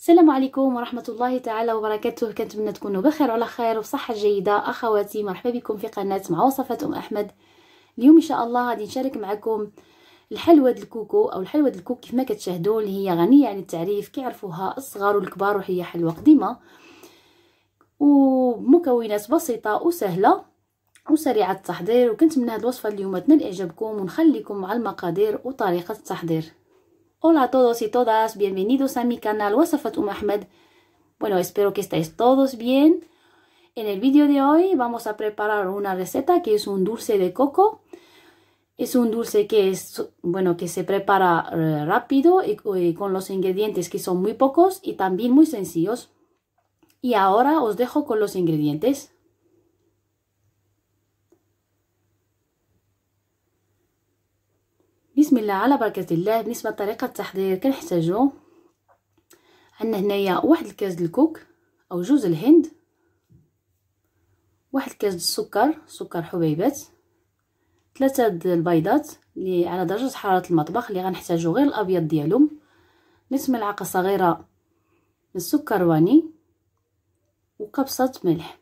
السلام عليكم ورحمة الله تعالى وبركاته كنتمنى تكونوا بخير وعلى خير وصحة جيدة أخواتي مرحبا بكم في قناة مع وصفات أم أحمد اليوم إن شاء الله غادي نشارك معكم الحلوة الكوكو أو الحلوة الكوك كيف ما كتشاهدوا اللي هي غنية عن التعريف كيعرفوها الصغار والكبار وهي حلوة قديمة ومكونات بسيطة وسهلة وسريعة التحضير وكنتمنى هاد الوصفة اليوم تنال إعجابكم ونخليكم مع المقادير وطريقة التحضير Hola a todos y todas, bienvenidos a mi canal Wasafat um Ahmed. Bueno, espero que estéis todos bien. En el vídeo de hoy vamos a preparar una receta que es un dulce de coco. Es un dulce que es bueno que se prepara eh, rápido y con los ingredientes que son muy pocos y también muy sencillos. Y ahora os dejo con los ingredientes. بسم الله على بركه الله بالنسبه لطريقه التحضير كنحتاجو عندنا هنايا واحد الكاس الكوك او جوز الهند واحد الكاس السكر سكر حبيبات ثلاثه البيضات اللي على درجه حراره المطبخ اللي غنحتاجو غير الابيض ديالهم نصف ملعقه صغيره من السكر واني وكبسه ملح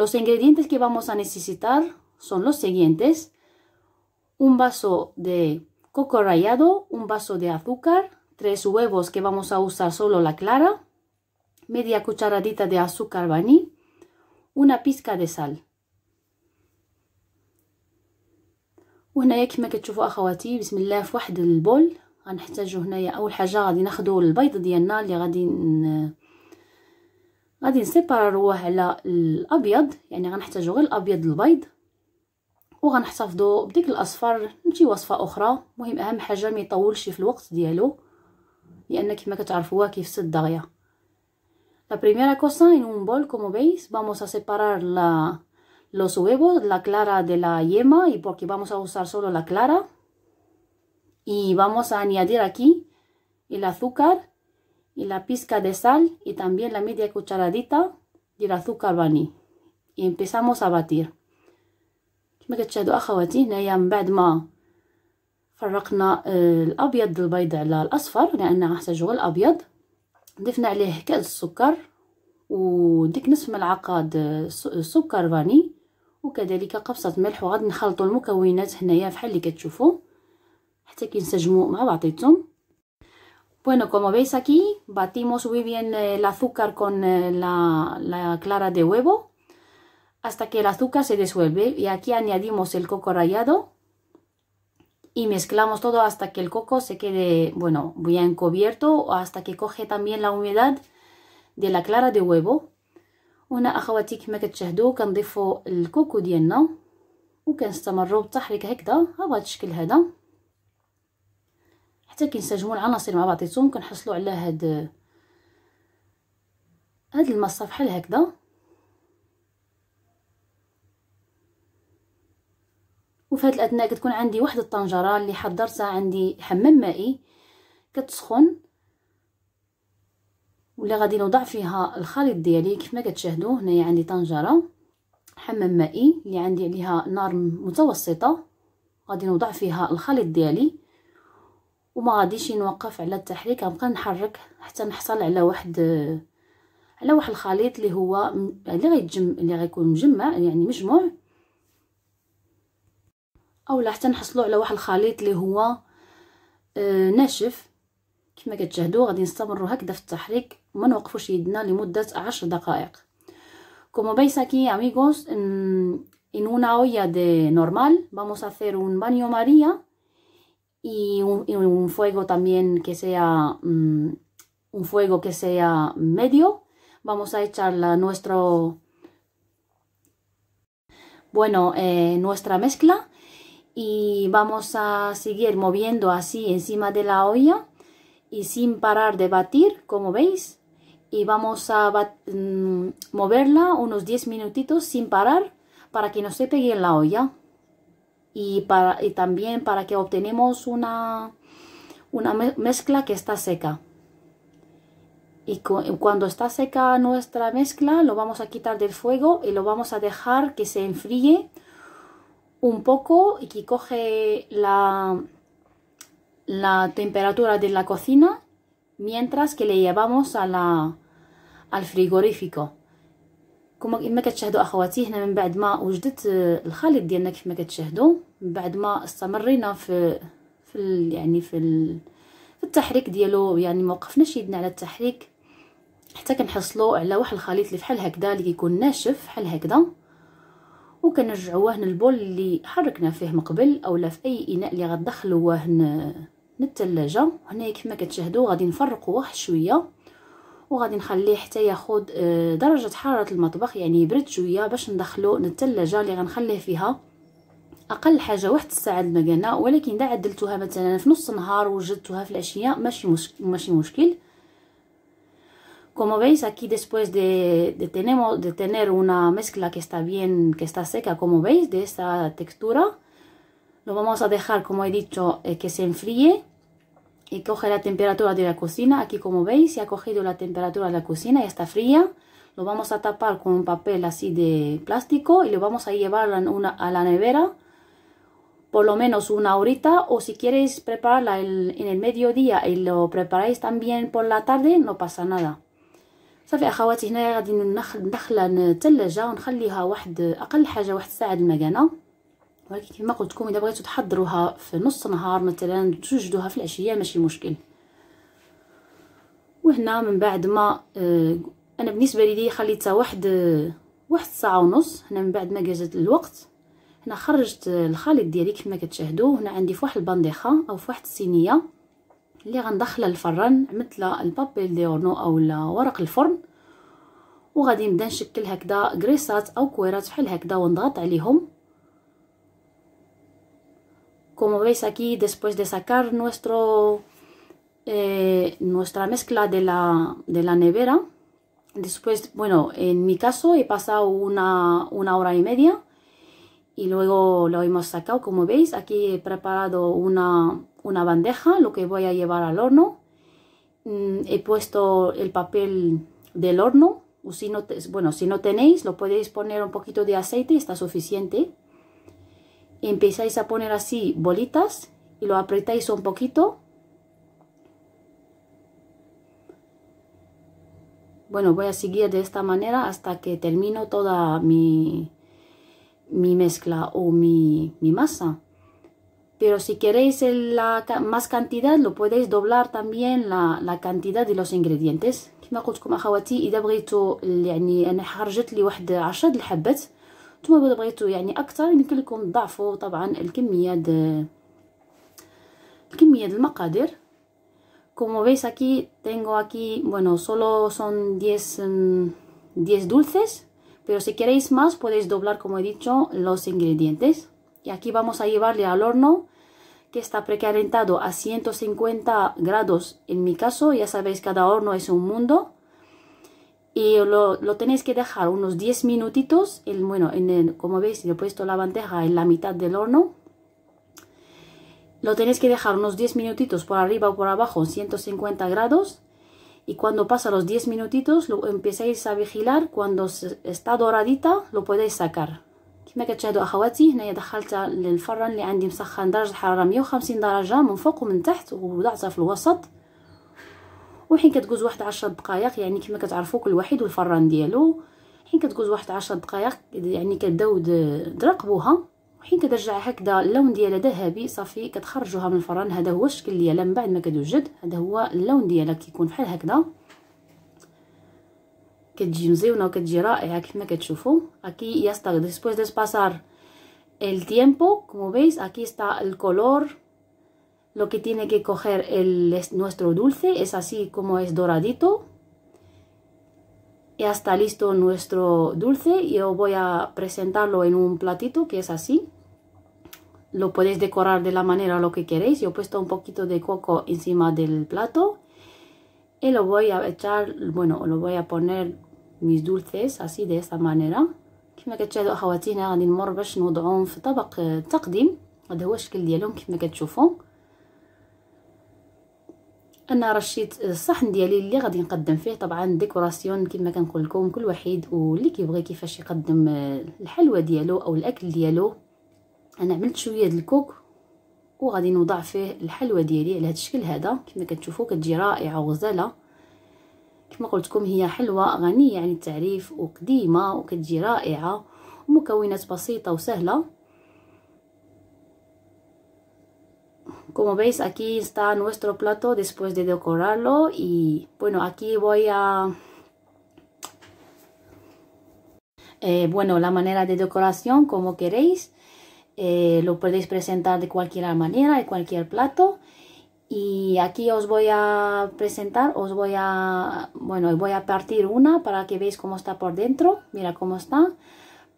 Los ingredientes que vamos a necesitar son los siguientes. Un vaso de coco rallado, un vaso de azúcar, tres huevos que vamos a usar solo la clara, media cucharadita de azúcar vainilla una pizca de sal. وهنا كما كتشوفوا اخواتي بسم الله في واحد البول غنحتاجو هنايا اول حاجه غادي ناخذوا البيض ديالنا اللي غادي ن... غادي نسيباروه على الابيض يعني غنحتاجو غير الابيض البيض وغنحتفظوا بديك الاصفر شي وصفه اخرى مهم اهم حاجه ما يطولش في الوقت ديالو لان كما كتعرفوا كيف سد دغيا لا بريميرا كوسا ان اون بول كومو بيس vamos a separar la, los huevos, la clara de la yema, y porque vamos a usar solo la clara. Y vamos a añadir aquí el azúcar y la pizca de sal y también la media cucharadita del azúcar vaní. Y empezamos a batir. كما كتشاهدوا اخواتي هنايا من بعد ما فرقنا آه، الابيض البيض على الاصفر لان غير الابيض ضفنا عليه كاس السكر وديك نصف ملعقه سكر فاني وكذلك قبصه ملح وغادي نخلطوا المكونات هنايا بحال اللي كتشوفوا حتى كينسجموا مع بعضيتهم Bueno, como veis aquí, batimos muy bien eh, el azúcar con eh, la, la clara de huevo hasta que el azúcar se disuelve y aquí añadimos el coco rallado y mezclamos todo hasta que el coco se quede, bueno, bien cubierto o hasta que coge también la humedad de la clara de huevo هنا اخواتي كما كتشاهدوا كنضيفوا الكوكو ديالنا وكنستمروا بالتحريك هكذا بهذا الشكل هذا حتى كينسجموا العناصر مع بعضياتهم كنحصلوا على هاد هاد المصفحه هكذا وفي هاد الاثناء كتكون عندي واحد الطنجره اللي حضرتها عندي حمام مائي كتسخن واللي غادي نوضع فيها الخليط ديالي كيف ما كتشاهدوا هنايا عندي طنجره حمام مائي اللي عندي عليها نار متوسطه غادي نوضع فيها الخليط ديالي وما غاديش نوقف على التحريك غنبقى نحرك حتى نحصل على واحد على واحد الخليط اللي هو اللي غيتجم اللي غيكون مجمع يعني مجموع اولا حتى نحصلوا على واحد الخليط اللي هو ناشف كما كتشاهدوا غادي نستمروا هكذا في التحريك وما نوقفوش يدنا لمده 10 دقائق como veis aquí amigos en, en una olla de normal vamos a hacer un baño maría y un, y un fuego también que sea um, un fuego que sea medio vamos a echar la, nuestro bueno eh, nuestra mezcla y vamos a seguir moviendo así encima de la olla y sin parar de batir como veis y vamos a mm, moverla unos 10 minutitos sin parar para que no se pegue en la olla y, para, también para que obtenemos una, una mezcla que está seca y cuando está seca nuestra mezcla lo vamos a quitar del fuego y lo vamos a dejar que se enfríe un poco y que coge la, la temperatura de la cocina mientras que le llevamos a la, al frigorífico كما كما كتشاهدوا اخواتي هنا من بعد ما وجدت آه، الخليط ديالنا كما كتشاهدوا من بعد ما استمرينا في في يعني في في التحريك ديالو يعني ما وقفناش يدنا على التحريك حتى كنحصلوا على واحد الخليط اللي بحال هكذا اللي كيكون ناشف بحال هكذا وكنرجعوه البول اللي حركنا فيه من قبل اولا في اي اناء اللي غندخلوه للثلاجه هنا كما كتشاهدوا غادي نفرقوه شويه وغادي نخليه حتى ياخذ آه، درجه حراره المطبخ يعني يبرد شويه باش ندخلو للثلاجه اللي غنخليه فيها اقل حاجه واحد الساعه ما ولكن اذا عدلتوها مثلا في نص النهار وجدتوها في العشيه ماشي مش... ماشي مشكل Como veis aquí después de, tener una mezcla que está bien, que está seca, como veis, de esta textura, lo vamos a dejar, como he dicho, eh, que se enfríe y coge la temperatura de la cocina. Aquí como veis, se ha cogido la temperatura de la cocina, y está fría. Lo vamos a tapar con un papel así de plástico y lo vamos a llevar a, la nevera por lo menos una horita o si queréis prepararla en el mediodía y lo preparáis también por la tarde, no pasa nada. صافي اخواتي هنايا غادي نخل دخله الثلاجه ونخليها واحد اقل حاجه واحد ساعه المكانه ولكن كما قلت لكم اذا بغيتو تحضروها في نص نهار مثلا توجدوها في العشيه ماشي مشكل وهنا من بعد ما آه، انا بالنسبه لي خليتها واحد واحد ساعه ونص هنا من بعد ما جازت الوقت هنا خرجت الخليط ديالي كما كتشاهدوا هنا عندي في واحد البنديخه او في واحد الصينيه اللي غندخله للفران مثل البابيل ديورنو او ورق الفرن وغادي نبدا نشكل هكذا غريسات او كويرات بحال هكذا ونضغط عليهم كما veis aquí después de sacar nuestro eh, nuestra mezcla de la, de la nevera después bueno en mi caso he pasado una, una hora y media y luego lo hemos sacado como veis aquí he preparado una una bandeja, lo que voy a llevar al horno. Mm, he puesto el papel del horno. Si no, bueno, si no tenéis, lo podéis poner un poquito de aceite, está suficiente. Empezáis a poner así bolitas y lo apretáis un poquito. Bueno, voy a seguir de esta manera hasta que termino toda mi, mi mezcla o mi, mi masa pero si queréis la, más cantidad lo podéis doblar también la, la cantidad de los ingredientes كما قلت لكم اخواتي اذا بغيتو يعني انا خرجت لي واحد 10 الحبات نتوما اذا بغيتو يعني اكثر يمكن لكم تضاعفوا طبعا الكميه la الكميه د المقادير como veis aquí tengo aquí bueno solo son 10 10 mm, dulces pero si queréis más podéis doblar como he dicho los ingredientes y aquí vamos a llevarle al horno que está precalentado a 150 grados. En mi caso, ya sabéis, cada horno es un mundo. Y lo, lo tenéis que dejar unos 10 minutitos. El, bueno, en como veis, le he puesto la bandeja en la mitad del horno. Lo tenéis que dejar unos 10 minutitos por arriba o por abajo, 150 grados. Y cuando pasa los 10 minutitos, lo empecéis a vigilar. Cuando está doradita, lo podéis sacar. كما كتشاهدوا اخواتي هنايا دخلت للفرن اللي عندي مسخن درجه الحراره 150 درجه من فوق ومن تحت ووضعتها في الوسط وحين كتجوز واحد 10 دقائق يعني كما كتعرفوا كل واحد والفران ديالو حين كتجوز واحد 10 دقائق يعني كداو تراقبوها وحين كترجع هكذا اللون ديالها ذهبي صافي كتخرجوها من الفران هذا هو الشكل ديالها من بعد ما كتوجد هذا هو اللون ديالها كيكون بحال هكذا que uno que رائعه que كتشوفوا aquí ya está después de pasar el tiempo como veis aquí está el color lo que tiene que coger el, nuestro dulce es así como es doradito ya está listo nuestro dulce yo voy a presentarlo en un platito que es así lo podéis decorar de la manera lo que queréis yo he puesto un poquito de coco encima del plato y lo voy a echar bueno lo voy a poner ميزولتيس اسي دي لا مانيرا كما كتشاهدوا اخواتي هنا غادي نمر باش نوضعوهم في طبق التقديم آه، هذا هو الشكل ديالهم كما كتشوفوا انا رشيت آه، الصحن ديالي اللي غادي نقدم فيه طبعا ديكوراسيون كما كنقول لكم كل واحد واللي كيبغي كيفاش يقدم آه، الحلوى ديالو او الاكل ديالو انا عملت شويه د الكوك وغادي نوضع فيه الحلوى ديالي على هذا الشكل هذا كما كتشوفوا كتجي رائعه وغزاله Como veis, aquí está nuestro plato después de decorarlo y bueno, aquí voy a... Eh, bueno, la manera de decoración como queréis. Eh, lo podéis presentar de cualquier manera, en cualquier plato y aquí os voy a presentar, os voy a, bueno, voy a partir una para que veáis cómo está por dentro, mira cómo está,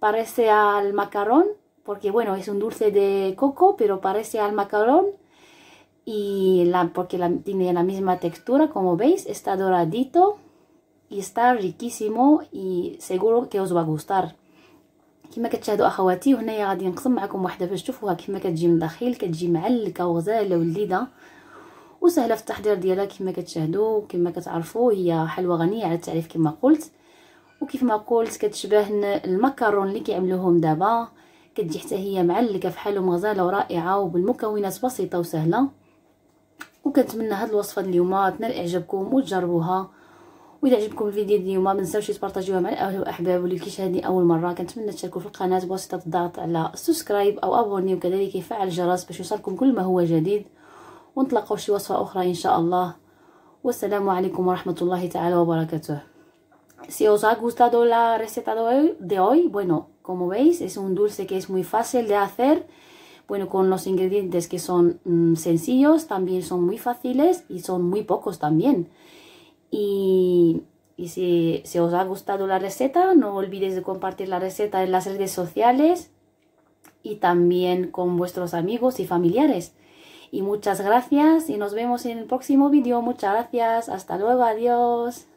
parece al macarón, porque bueno, es un dulce de coco, pero parece al macarón, y la, porque tiene la misma textura, como veis, está doradito, y está riquísimo, y seguro que os va a gustar. وسهله في التحضير ديالها كما كتشاهدوا كما كتعرفوا هي حلوى غنيه على التعريف كما قلت ما قلت كتشبه المكرون اللي كيعملوهم دابا كتجي حتى هي معلكه فحال ومغزاله ورائعه وبالمكونات بسيطه وسهله وكنتمنى هاد الوصفه اليوم تنال اعجابكم وتجربوها واذا عجبكم الفيديو ديال اليوم ما تنساوش تبارطاجيوه مع الاهل والاحباب واللي كيشاهدني اول مره كنتمنى تشاركوا في القناه بواسطه الضغط على سبسكرايب او ابوني وكذلك يفعل الجرس باش يوصلكم كل ما هو جديد Y والسلام عليكم الله تعالى Si os ha gustado la receta de hoy, bueno, como veis, es un dulce que es muy fácil de hacer. Bueno, con los ingredientes que son mm, sencillos, también son muy fáciles y son muy pocos también. Y, si, si, os ha gustado la receta, no olvidéis de compartir la receta en las redes sociales y también con vuestros amigos y familiares. Y muchas gracias y nos vemos en el próximo vídeo. Muchas gracias. Hasta luego. Adiós.